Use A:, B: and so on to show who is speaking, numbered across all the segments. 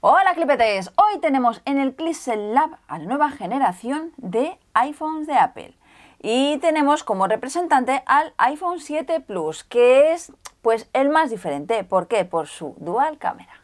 A: Hola clipetes, hoy tenemos en el Clixel Lab a la nueva generación de iPhones de Apple y tenemos como representante al iPhone 7 Plus que es pues el más diferente, ¿por qué? Por su dual cámara.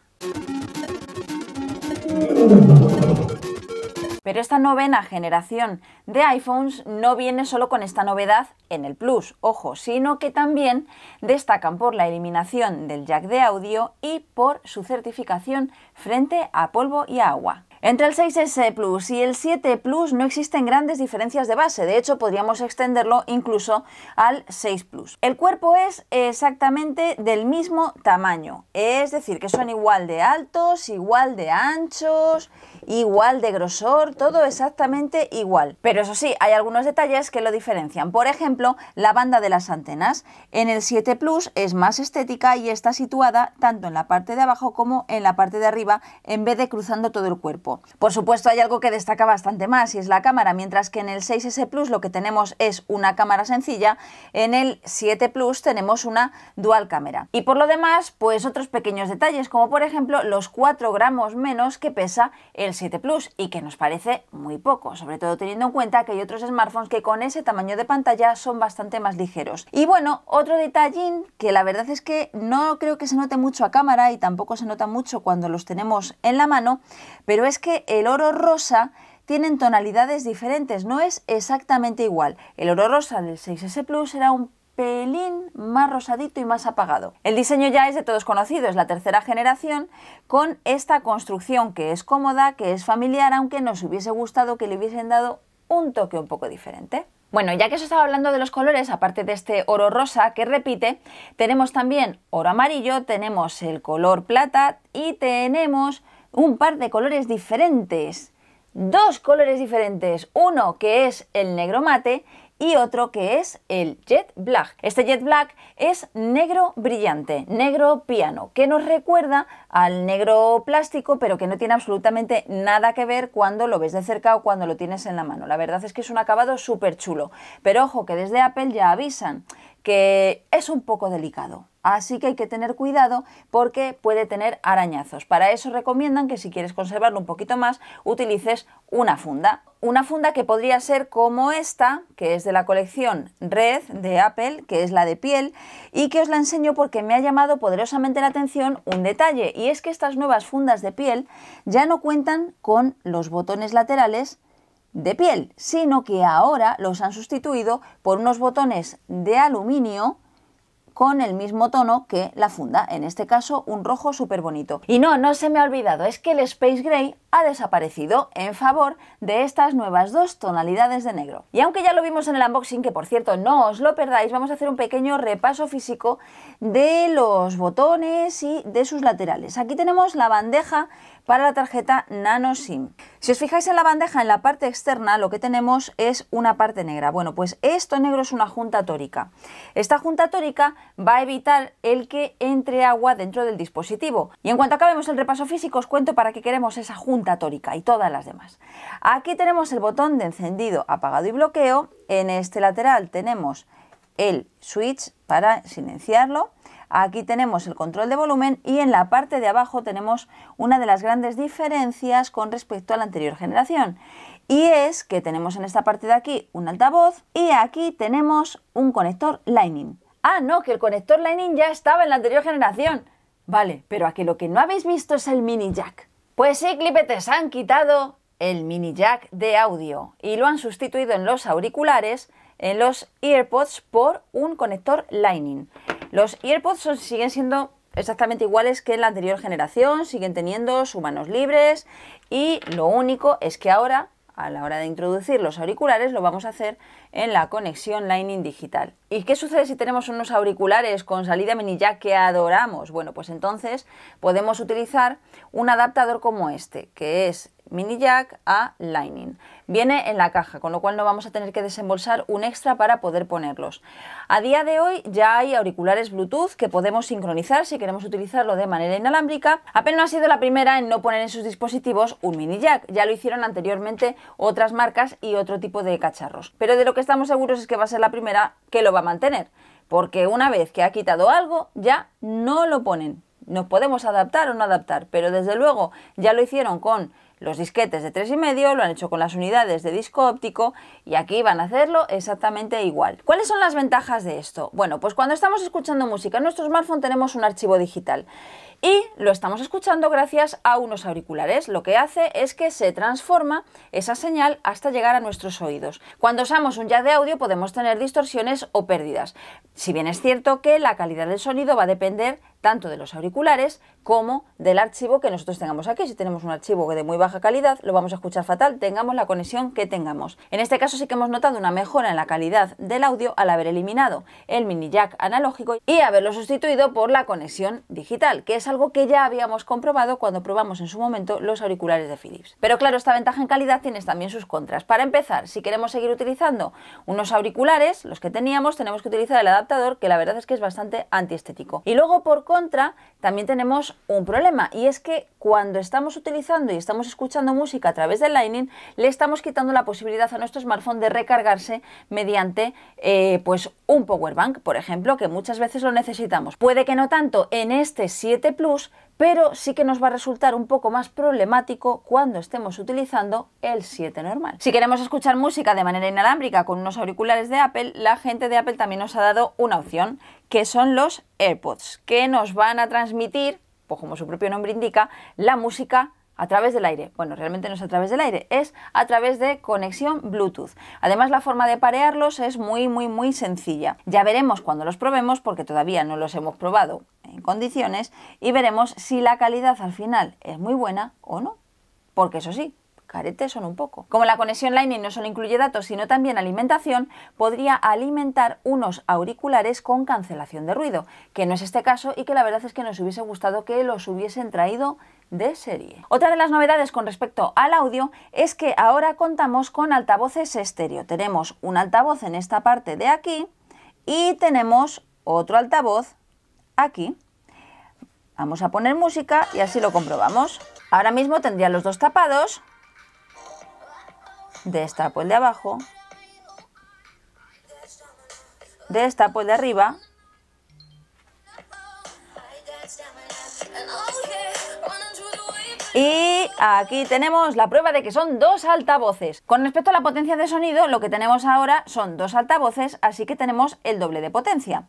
A: Pero esta novena generación de iPhones no viene solo con esta novedad en el Plus, ojo, sino que también destacan por la eliminación del jack de audio y por su certificación frente a polvo y agua. Entre el 6S Plus y el 7 Plus no existen grandes diferencias de base, de hecho podríamos extenderlo incluso al 6 Plus. El cuerpo es exactamente del mismo tamaño, es decir, que son igual de altos, igual de anchos, igual de grosor, todo exactamente igual. Pero eso sí, hay algunos detalles que lo diferencian. Por ejemplo, la banda de las antenas. En el 7 Plus es más estética y está situada tanto en la parte de abajo como en la parte de arriba en vez de cruzando todo el cuerpo. Por supuesto hay algo que destaca bastante más y es la cámara, mientras que en el 6S Plus lo que tenemos es una cámara sencilla, en el 7 Plus tenemos una dual cámara. Y por lo demás, pues otros pequeños detalles, como por ejemplo los 4 gramos menos que pesa el 7 Plus y que nos parece muy poco, sobre todo teniendo en cuenta que hay otros smartphones que con ese tamaño de pantalla son bastante más ligeros. Y bueno, otro detallín que la verdad es que no creo que se note mucho a cámara y tampoco se nota mucho cuando los tenemos en la mano, pero es que que el oro rosa tienen tonalidades diferentes, no es exactamente igual. El oro rosa del 6S Plus era un pelín más rosadito y más apagado. El diseño ya es de todos conocido, es la tercera generación, con esta construcción que es cómoda, que es familiar, aunque nos hubiese gustado que le hubiesen dado un toque un poco diferente. Bueno, ya que os estaba hablando de los colores, aparte de este oro rosa que repite, tenemos también oro amarillo, tenemos el color plata y tenemos un par de colores diferentes. Dos colores diferentes, uno que es el negro mate y otro que es el jet black. Este jet black es negro brillante, negro piano, que nos recuerda al negro plástico, pero que no tiene absolutamente nada que ver cuando lo ves de cerca o cuando lo tienes en la mano. La verdad es que es un acabado súper chulo. Pero ojo que desde Apple ya avisan que es un poco delicado. Así que hay que tener cuidado porque puede tener arañazos. Para eso recomiendan que si quieres conservarlo un poquito más, utilices una funda. Una funda que podría ser como esta, que es de la colección Red de Apple, que es la de piel, y que os la enseño porque me ha llamado poderosamente la atención un detalle, y es que estas nuevas fundas de piel ya no cuentan con los botones laterales de piel, sino que ahora los han sustituido por unos botones de aluminio con el mismo tono que la funda, en este caso un rojo súper bonito. Y no, no se me ha olvidado, es que el Space Gray ha desaparecido en favor de estas nuevas dos tonalidades de negro. Y aunque ya lo vimos en el unboxing, que por cierto no os lo perdáis, vamos a hacer un pequeño repaso físico de los botones y de sus laterales. Aquí tenemos la bandeja para la tarjeta Nano SIM. Si os fijáis en la bandeja, en la parte externa, lo que tenemos es una parte negra. Bueno, pues esto negro es una junta tórica. Esta junta tórica va a evitar el que entre agua dentro del dispositivo. Y en cuanto acabemos el repaso físico, os cuento para qué queremos esa junta tórica y todas las demás. Aquí tenemos el botón de encendido, apagado y bloqueo. En este lateral tenemos el switch para silenciarlo Aquí tenemos el control de volumen y en la parte de abajo tenemos una de las grandes diferencias con respecto a la anterior generación. Y es que tenemos en esta parte de aquí un altavoz y aquí tenemos un conector Lightning. Ah, no, que el conector Lightning ya estaba en la anterior generación. Vale, pero aquí lo que no habéis visto es el mini jack. Pues sí, clipetes, han quitado el mini jack de audio y lo han sustituido en los auriculares, en los earpods por un conector Lightning. Los AirPods siguen siendo exactamente iguales que en la anterior generación, siguen teniendo sus manos libres y lo único es que ahora, a la hora de introducir los auriculares, lo vamos a hacer en la conexión Lightning digital. ¿Y qué sucede si tenemos unos auriculares con salida mini jack que adoramos? Bueno, pues entonces podemos utilizar un adaptador como este, que es mini jack a lining Viene en la caja, con lo cual no vamos a tener que desembolsar un extra para poder ponerlos. A día de hoy ya hay auriculares Bluetooth que podemos sincronizar si queremos utilizarlo de manera inalámbrica. Apple no ha sido la primera en no poner en sus dispositivos un mini jack, ya lo hicieron anteriormente otras marcas y otro tipo de cacharros. Pero de lo que estamos seguros es que va a ser la primera que lo va a mantener, porque una vez que ha quitado algo ya no lo ponen. Nos podemos adaptar o no adaptar, pero desde luego ya lo hicieron con los disquetes de 3,5 lo han hecho con las unidades de disco óptico y aquí van a hacerlo exactamente igual. ¿Cuáles son las ventajas de esto? Bueno, pues cuando estamos escuchando música en nuestro smartphone tenemos un archivo digital y lo estamos escuchando gracias a unos auriculares. Lo que hace es que se transforma esa señal hasta llegar a nuestros oídos. Cuando usamos un jack de audio podemos tener distorsiones o pérdidas. Si bien es cierto que la calidad del sonido va a depender tanto de los auriculares como del archivo que nosotros tengamos aquí. Si tenemos un archivo de muy baja calidad, lo vamos a escuchar fatal, tengamos la conexión que tengamos. En este caso sí que hemos notado una mejora en la calidad del audio al haber eliminado el mini jack analógico y haberlo sustituido por la conexión digital, que es algo que ya habíamos comprobado cuando probamos en su momento los auriculares de Philips. Pero claro, esta ventaja en calidad tiene también sus contras. Para empezar, si queremos seguir utilizando unos auriculares, los que teníamos, tenemos que utilizar el adaptador, que la verdad es que es bastante antiestético. Y luego por contra, también tenemos un problema y es que cuando estamos utilizando y estamos escuchando música a través del Lightning, le estamos quitando la posibilidad a nuestro smartphone de recargarse mediante eh, pues un power bank, por ejemplo, que muchas veces lo necesitamos. Puede que no tanto en este 7 Plus, pero sí que nos va a resultar un poco más problemático cuando estemos utilizando el 7 normal. Si queremos escuchar música de manera inalámbrica con unos auriculares de Apple, la gente de Apple también nos ha dado una opción, que son los AirPods, que nos van a transmitir pues como su propio nombre indica, la música a través del aire. Bueno, realmente no es a través del aire, es a través de conexión Bluetooth. Además, la forma de parearlos es muy, muy, muy sencilla. Ya veremos cuando los probemos, porque todavía no los hemos probado en condiciones, y veremos si la calidad al final es muy buena o no. Porque eso sí, caretes son un poco. Como la conexión Lightning no solo incluye datos, sino también alimentación, podría alimentar unos auriculares con cancelación de ruido, que no es este caso y que la verdad es que nos hubiese gustado que los hubiesen traído de serie. Otra de las novedades con respecto al audio es que ahora contamos con altavoces estéreo. Tenemos un altavoz en esta parte de aquí y tenemos otro altavoz aquí. Vamos a poner música y así lo comprobamos. Ahora mismo tendrían los dos tapados de esta el pues, de abajo, de esta el pues, de arriba, Y aquí tenemos la prueba de que son dos altavoces. Con respecto a la potencia de sonido, lo que tenemos ahora son dos altavoces, así que tenemos el doble de potencia.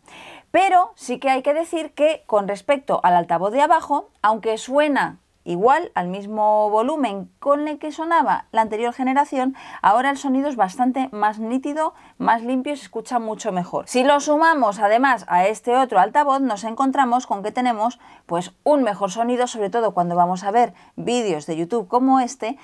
A: Pero sí que hay que decir que con respecto al altavoz de abajo, aunque suena igual al mismo volumen con el que sonaba la anterior generación, ahora el sonido es bastante más nítido, más limpio y se escucha mucho mejor. Si lo sumamos además a este otro altavoz, nos encontramos con que tenemos pues un mejor sonido, sobre todo cuando vamos a ver vídeos de YouTube como este,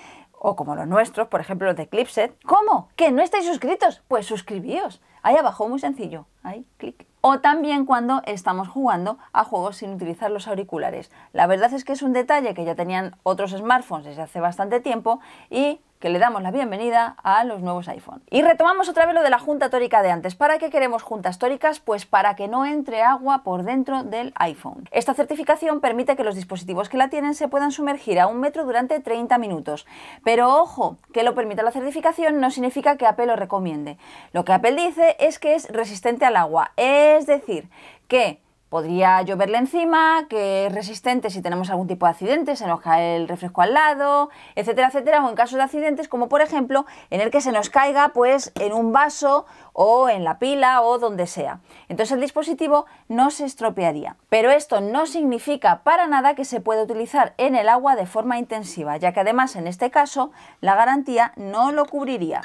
A: o como los nuestros, por ejemplo los de Clipset. ¿Cómo? ¿Que no estáis suscritos? Pues suscribíos. Ahí abajo, muy sencillo. Ahí, clic o también cuando estamos jugando a juegos sin utilizar los auriculares. La verdad es que es un detalle que ya tenían otros smartphones desde hace bastante tiempo y que le damos la bienvenida a los nuevos iPhone. Y retomamos otra vez lo de la junta tórica de antes. ¿Para qué queremos juntas tóricas? Pues para que no entre agua por dentro del iPhone. Esta certificación permite que los dispositivos que la tienen se puedan sumergir a un metro durante 30 minutos. Pero ojo, que lo permita la certificación no significa que Apple lo recomiende. Lo que Apple dice es que es resistente al agua, es decir, que podría lloverle encima, que es resistente si tenemos algún tipo de accidente, se nos cae el refresco al lado, etcétera, etcétera, o en casos de accidentes como por ejemplo en el que se nos caiga pues en un vaso o en la pila o donde sea. Entonces el dispositivo no se estropearía. Pero esto no significa para nada que se pueda utilizar en el agua de forma intensiva, ya que además en este caso la garantía no lo cubriría.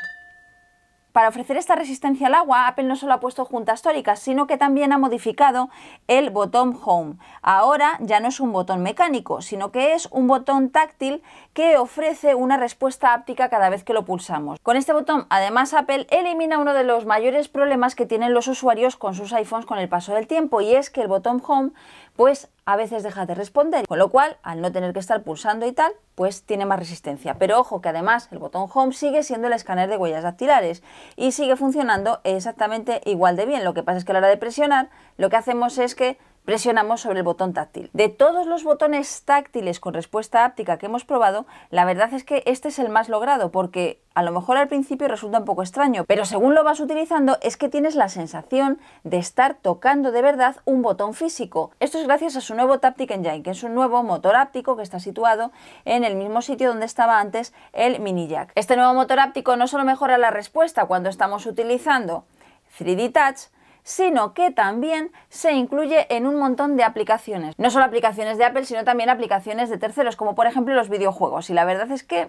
A: Para ofrecer esta resistencia al agua, Apple no solo ha puesto juntas tóricas, sino que también ha modificado el botón Home. Ahora ya no es un botón mecánico, sino que es un botón táctil que ofrece una respuesta áptica cada vez que lo pulsamos. Con este botón, además, Apple elimina uno de los mayores problemas que tienen los usuarios con sus iPhones con el paso del tiempo, y es que el botón Home pues a veces deja de responder, con lo cual al no tener que estar pulsando y tal, pues tiene más resistencia. Pero ojo que además el botón Home sigue siendo el escáner de huellas dactilares y sigue funcionando exactamente igual de bien. Lo que pasa es que a la hora de presionar lo que hacemos es que presionamos sobre el botón táctil. De todos los botones táctiles con respuesta áptica que hemos probado, la verdad es que este es el más logrado porque a lo mejor al principio resulta un poco extraño, pero según lo vas utilizando es que tienes la sensación de estar tocando de verdad un botón físico. Esto es gracias a su nuevo Taptic Engine, que es un nuevo motor áptico que está situado en el mismo sitio donde estaba antes el mini jack. Este nuevo motor áptico no solo mejora la respuesta cuando estamos utilizando 3D Touch, sino que también se incluye en un montón de aplicaciones. No solo aplicaciones de Apple, sino también aplicaciones de terceros, como por ejemplo los videojuegos. Y la verdad es que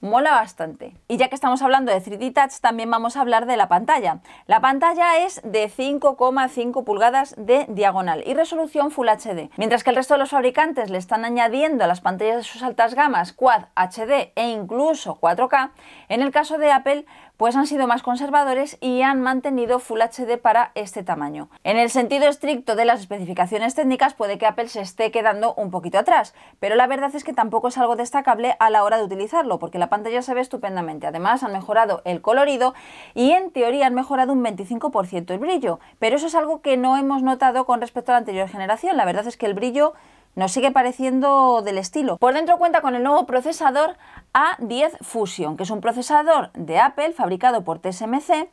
A: mola bastante. Y ya que estamos hablando de 3D Touch, también vamos a hablar de la pantalla. La pantalla es de 5,5 pulgadas de diagonal y resolución Full HD. Mientras que el resto de los fabricantes le están añadiendo a las pantallas de sus altas gamas Quad HD e incluso 4K, en el caso de Apple pues han sido más conservadores y han mantenido Full HD para este tamaño. En el sentido estricto de las especificaciones técnicas puede que Apple se esté quedando un poquito atrás, pero la verdad es que tampoco es algo destacable a la hora de utilizarlo, porque la pantalla se ve estupendamente. Además han mejorado el colorido y en teoría han mejorado un 25% el brillo, pero eso es algo que no hemos notado con respecto a la anterior generación. La verdad es que el brillo nos sigue pareciendo del estilo. Por dentro cuenta con el nuevo procesador A10 Fusion, que es un procesador de Apple fabricado por TSMC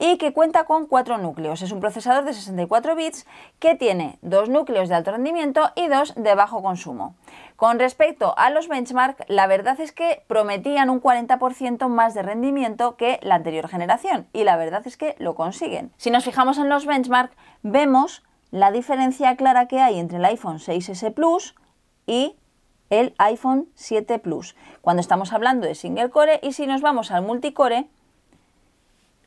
A: y que cuenta con cuatro núcleos. Es un procesador de 64 bits que tiene dos núcleos de alto rendimiento y dos de bajo consumo. Con respecto a los benchmark, la verdad es que prometían un 40% más de rendimiento que la anterior generación y la verdad es que lo consiguen. Si nos fijamos en los benchmark, vemos la diferencia clara que hay entre el iPhone 6S Plus y el iPhone 7 Plus. Cuando estamos hablando de single core y si nos vamos al multicore,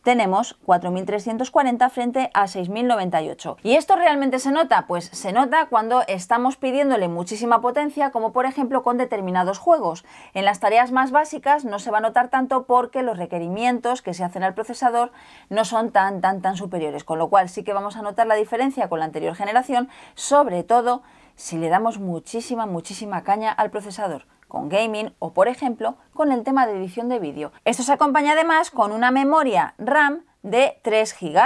A: tenemos 4.340 frente a 6.098. ¿Y esto realmente se nota? Pues se nota cuando estamos pidiéndole muchísima potencia, como por ejemplo con determinados juegos. En las tareas más básicas no se va a notar tanto porque los requerimientos que se hacen al procesador no son tan, tan, tan superiores, con lo cual sí que vamos a notar la diferencia con la anterior generación, sobre todo si le damos muchísima, muchísima caña al procesador con gaming o, por ejemplo, con el tema de edición de vídeo. Esto se acompaña además con una memoria RAM de 3 GB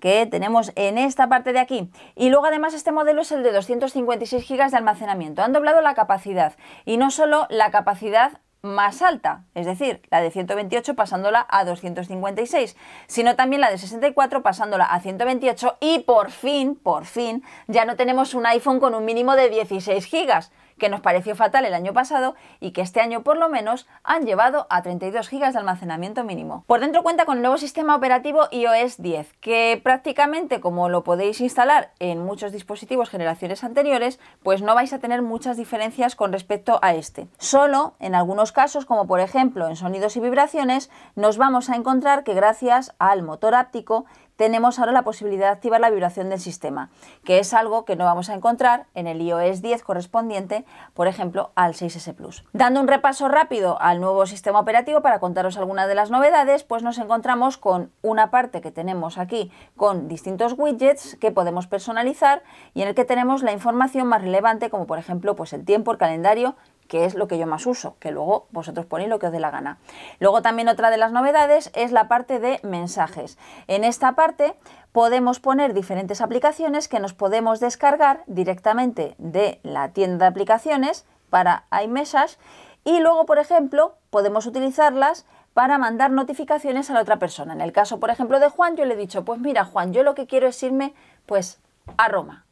A: que tenemos en esta parte de aquí. Y luego además este modelo es el de 256 GB de almacenamiento. Han doblado la capacidad y no solo la capacidad más alta, es decir, la de 128 pasándola a 256, sino también la de 64 pasándola a 128 y por fin, por fin, ya no tenemos un iPhone con un mínimo de 16 gigas, que nos pareció fatal el año pasado y que este año por lo menos han llevado a 32 GB de almacenamiento mínimo. Por dentro cuenta con el nuevo sistema operativo iOS 10, que prácticamente como lo podéis instalar en muchos dispositivos generaciones anteriores, pues no vais a tener muchas diferencias con respecto a este. Solo en algunos casos, como por ejemplo en sonidos y vibraciones, nos vamos a encontrar que gracias al motor áptico tenemos ahora la posibilidad de activar la vibración del sistema, que es algo que no vamos a encontrar en el iOS 10 correspondiente, por ejemplo, al 6S Plus. Dando un repaso rápido al nuevo sistema operativo para contaros algunas de las novedades, pues nos encontramos con una parte que tenemos aquí con distintos widgets que podemos personalizar y en el que tenemos la información más relevante, como por ejemplo pues el tiempo, el calendario que es lo que yo más uso, que luego vosotros ponéis lo que os dé la gana. Luego también otra de las novedades es la parte de mensajes. En esta parte podemos poner diferentes aplicaciones que nos podemos descargar directamente de la tienda de aplicaciones para iMessage y luego, por ejemplo, podemos utilizarlas para mandar notificaciones a la otra persona. En el caso, por ejemplo, de Juan, yo le he dicho, pues mira, Juan, yo lo que quiero es irme, pues, a Roma.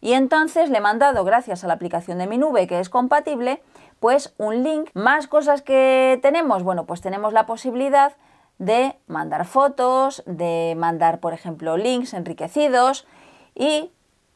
A: Y entonces le he mandado, gracias a la aplicación de mi nube, que es compatible, pues un link. Más cosas que tenemos, bueno, pues tenemos la posibilidad de mandar fotos, de mandar, por ejemplo, links enriquecidos y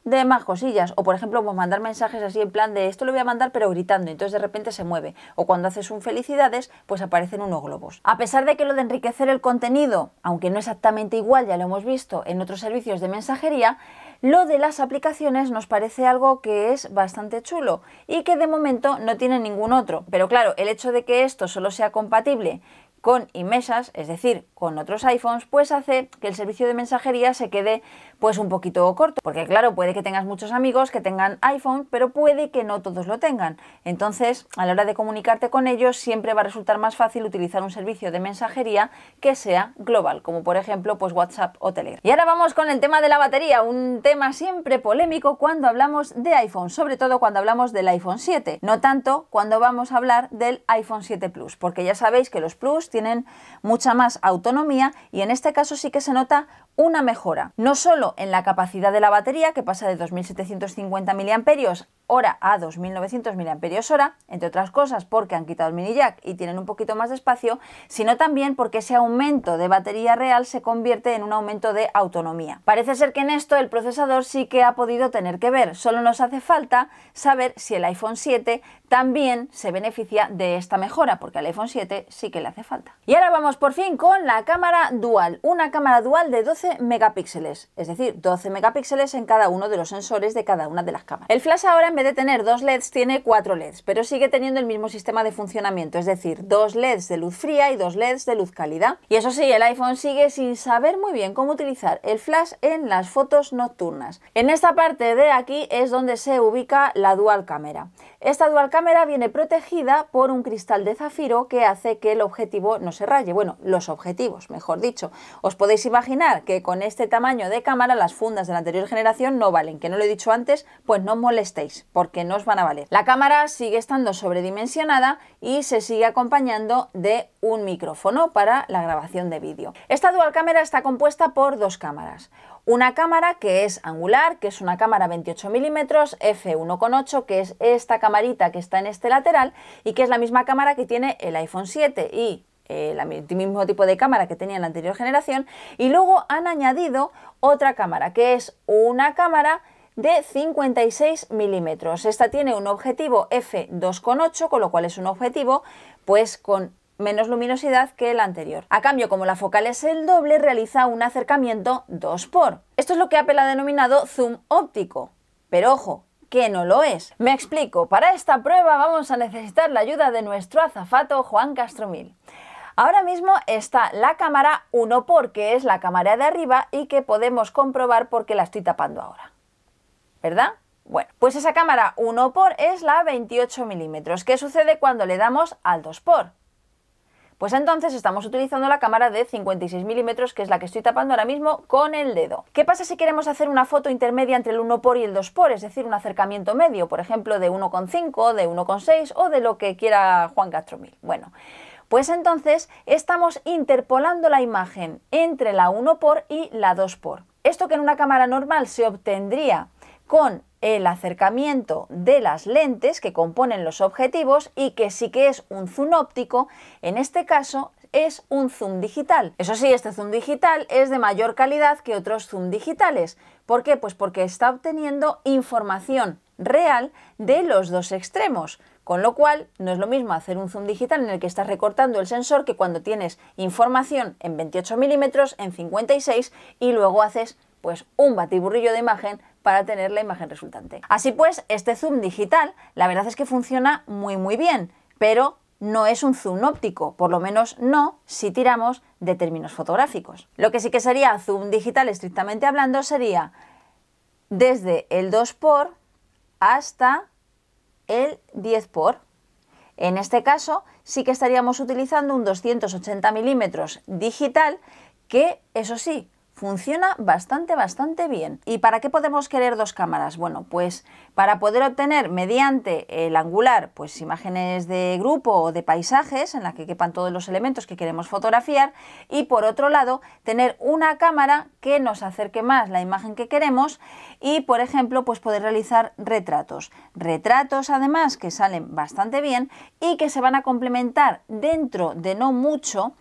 A: de más cosillas. O, por ejemplo, pues, mandar mensajes así en plan de esto lo voy a mandar pero gritando, entonces de repente se mueve. O cuando haces un felicidades, pues aparecen unos globos. A pesar de que lo de enriquecer el contenido, aunque no exactamente igual, ya lo hemos visto en otros servicios de mensajería, lo de las aplicaciones nos parece algo que es bastante chulo y que de momento no tiene ningún otro. Pero claro, el hecho de que esto solo sea compatible con mesas, es decir, con otros iPhones, pues hace que el servicio de mensajería se quede pues un poquito corto, porque claro, puede que tengas muchos amigos que tengan iPhone, pero puede que no todos lo tengan. Entonces, a la hora de comunicarte con ellos, siempre va a resultar más fácil utilizar un servicio de mensajería que sea global, como por ejemplo, pues WhatsApp o Telegram. Y ahora vamos con el tema de la batería, un tema siempre polémico cuando hablamos de iPhone, sobre todo cuando hablamos del iPhone 7, no tanto cuando vamos a hablar del iPhone 7 Plus, porque ya sabéis que los Plus tienen tienen mucha más autonomía y en este caso sí que se nota una mejora, no solo en la capacidad de la batería, que pasa de 2.750 mAh a 2.900 mAh, entre otras cosas porque han quitado el mini jack y tienen un poquito más de espacio, sino también porque ese aumento de batería real se convierte en un aumento de autonomía. Parece ser que en esto el procesador sí que ha podido tener que ver, solo nos hace falta saber si el iPhone 7 también se beneficia de esta mejora, porque al iPhone 7 sí que le hace falta. Y ahora vamos por fin con la cámara dual, una cámara dual de 12 megapíxeles, es decir, 12 megapíxeles en cada uno de los sensores de cada una de las cámaras. El flash ahora en vez de tener dos LEDs tiene cuatro LEDs, pero sigue teniendo el mismo sistema de funcionamiento, es decir, dos LEDs de luz fría y dos LEDs de luz calidad. Y eso sí, el iPhone sigue sin saber muy bien cómo utilizar el flash en las fotos nocturnas. En esta parte de aquí es donde se ubica la dual cámara. Esta dual cámara viene protegida por un cristal de zafiro que hace que el objetivo no se raye, bueno, los objetivos, mejor dicho. Os podéis imaginar que con este tamaño de cámara las fundas de la anterior generación no valen, que no lo he dicho antes, pues no os molestéis, porque no os van a valer. La cámara sigue estando sobredimensionada y se sigue acompañando de un micrófono para la grabación de vídeo. Esta dual cámara está compuesta por dos cámaras. Una cámara que es angular, que es una cámara 28 milímetros f1.8, que es esta camarita que está en este lateral y que es la misma cámara que tiene el iPhone 7 y eh, el mismo tipo de cámara que tenía en la anterior generación. Y luego han añadido otra cámara, que es una cámara de 56 milímetros. Esta tiene un objetivo f2.8, con lo cual es un objetivo pues con menos luminosidad que el anterior. A cambio, como la focal es el doble, realiza un acercamiento 2 por. Esto es lo que Apple ha denominado zoom óptico. Pero ojo, que no lo es. Me explico, para esta prueba vamos a necesitar la ayuda de nuestro azafato Juan Castromil. Ahora mismo está la cámara 1 que es la cámara de arriba y que podemos comprobar porque la estoy tapando ahora. ¿Verdad? Bueno, pues esa cámara 1 por es la 28 milímetros. ¿Qué sucede cuando le damos al 2 por? Pues entonces estamos utilizando la cámara de 56 milímetros, que es la que estoy tapando ahora mismo con el dedo. ¿Qué pasa si queremos hacer una foto intermedia entre el 1 por y el 2 por? Es decir, un acercamiento medio, por ejemplo, de 1,5, de 1,6 o de lo que quiera Juan Mil? Bueno, pues entonces estamos interpolando la imagen entre la 1 por y la 2 por. Esto que en una cámara normal se obtendría con el acercamiento de las lentes que componen los objetivos y que sí que es un zoom óptico, en este caso es un zoom digital. Eso sí, este zoom digital es de mayor calidad que otros zoom digitales. ¿Por qué? Pues porque está obteniendo información real de los dos extremos. Con lo cual, no es lo mismo hacer un zoom digital en el que estás recortando el sensor que cuando tienes información en 28 milímetros, en 56 y luego haces pues un batiburrillo de imagen para tener la imagen resultante. Así pues, este zoom digital, la verdad es que funciona muy muy bien, pero no es un zoom óptico, por lo menos no si tiramos de términos fotográficos. Lo que sí que sería zoom digital, estrictamente hablando, sería desde el 2x hasta el 10x. En este caso sí que estaríamos utilizando un 280 milímetros digital que, eso sí, funciona bastante, bastante bien. ¿Y para qué podemos querer dos cámaras? Bueno, pues para poder obtener mediante el angular, pues imágenes de grupo o de paisajes en la que quepan todos los elementos que queremos fotografiar y por otro lado tener una cámara que nos acerque más la imagen que queremos y por ejemplo pues poder realizar retratos. Retratos además que salen bastante bien y que se van a complementar dentro de no mucho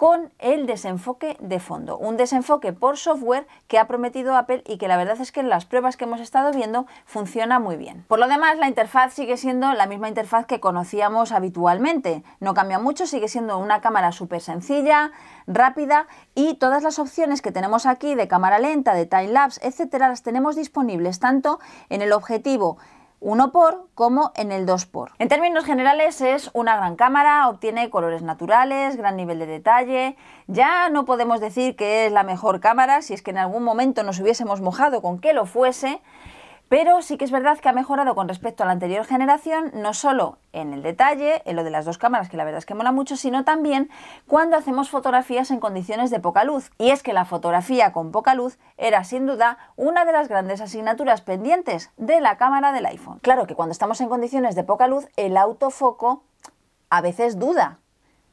A: con el desenfoque de fondo, un desenfoque por software que ha prometido Apple y que la verdad es que en las pruebas que hemos estado viendo funciona muy bien. Por lo demás, la interfaz sigue siendo la misma interfaz que conocíamos habitualmente, no cambia mucho, sigue siendo una cámara súper sencilla, rápida y todas las opciones que tenemos aquí de cámara lenta, de time lapse, etcétera, las tenemos disponibles tanto en el objetivo 1 por como en el 2 por. En términos generales es una gran cámara, obtiene colores naturales, gran nivel de detalle. Ya no podemos decir que es la mejor cámara, si es que en algún momento nos hubiésemos mojado con que lo fuese, pero sí que es verdad que ha mejorado con respecto a la anterior generación, no solo en el detalle, en lo de las dos cámaras, que la verdad es que mola mucho, sino también cuando hacemos fotografías en condiciones de poca luz. Y es que la fotografía con poca luz era sin duda una de las grandes asignaturas pendientes de la cámara del iPhone. Claro que cuando estamos en condiciones de poca luz, el autofoco a veces duda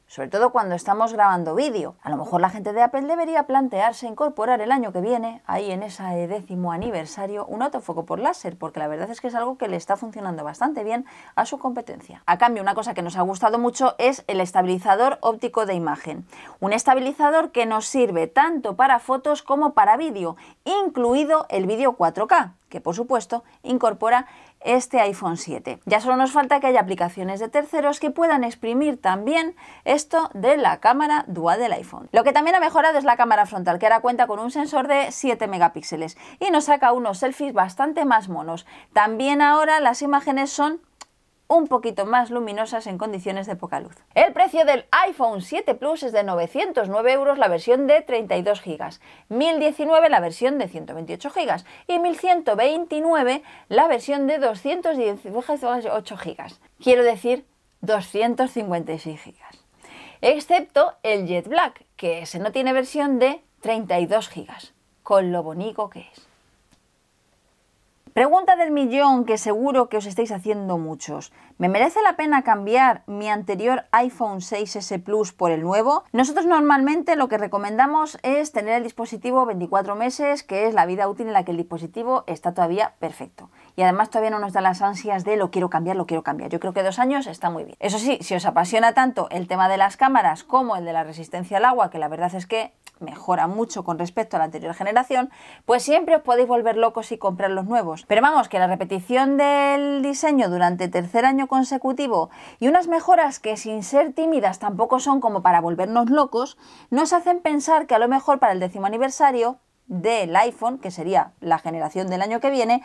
A: sobre todo cuando estamos grabando vídeo. A lo mejor la gente de Apple debería plantearse incorporar el año que viene, ahí en ese décimo aniversario, un autofoco por láser, porque la verdad es que es algo que le está funcionando bastante bien a su competencia. A cambio, una cosa que nos ha gustado mucho es el estabilizador óptico de imagen. Un estabilizador que nos sirve tanto para fotos como para vídeo, incluido el vídeo 4K, que por supuesto incorpora este iPhone 7. Ya solo nos falta que haya aplicaciones de terceros que puedan exprimir también esto de la cámara dual del iPhone. Lo que también ha mejorado es la cámara frontal, que ahora cuenta con un sensor de 7 megapíxeles y nos saca unos selfies bastante más monos. También ahora las imágenes son un poquito más luminosas en condiciones de poca luz. El precio del iPhone 7 Plus es de 909 euros la versión de 32 GB, 1019 la versión de 128 GB y 1129 la versión de 218 GB. Quiero decir 256 GB. Excepto el Jet Black, que ese no tiene versión de 32 GB, con lo bonito que es. Pregunta del millón que seguro que os estáis haciendo muchos. ¿Me merece la pena cambiar mi anterior iPhone 6S Plus por el nuevo? Nosotros normalmente lo que recomendamos es tener el dispositivo 24 meses, que es la vida útil en la que el dispositivo está todavía perfecto y además todavía no nos da las ansias de lo quiero cambiar, lo quiero cambiar. Yo creo que dos años está muy bien. Eso sí, si os apasiona tanto el tema de las cámaras como el de la resistencia al agua, que la verdad es que mejora mucho con respecto a la anterior generación, pues siempre os podéis volver locos y comprar los nuevos. Pero vamos, que la repetición del diseño durante tercer año consecutivo y unas mejoras que sin ser tímidas tampoco son como para volvernos locos, nos hacen pensar que a lo mejor para el décimo aniversario del iPhone, que sería la generación del año que viene,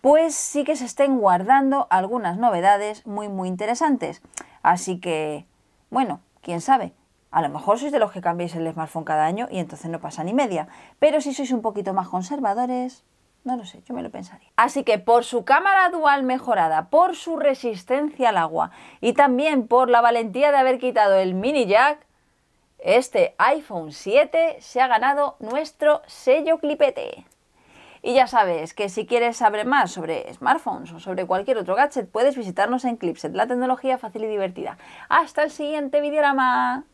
A: pues sí que se estén guardando algunas novedades muy muy interesantes. Así que, bueno, quién sabe. A lo mejor sois de los que cambiáis el smartphone cada año y entonces no pasa ni media. Pero si sois un poquito más conservadores, no lo sé, yo me lo pensaría. Así que por su cámara dual mejorada, por su resistencia al agua y también por la valentía de haber quitado el mini jack, este iPhone 7 se ha ganado nuestro sello clipete. Y ya sabes que si quieres saber más sobre smartphones o sobre cualquier otro gadget, puedes visitarnos en Clipset, la tecnología fácil y divertida. Hasta el siguiente videorama.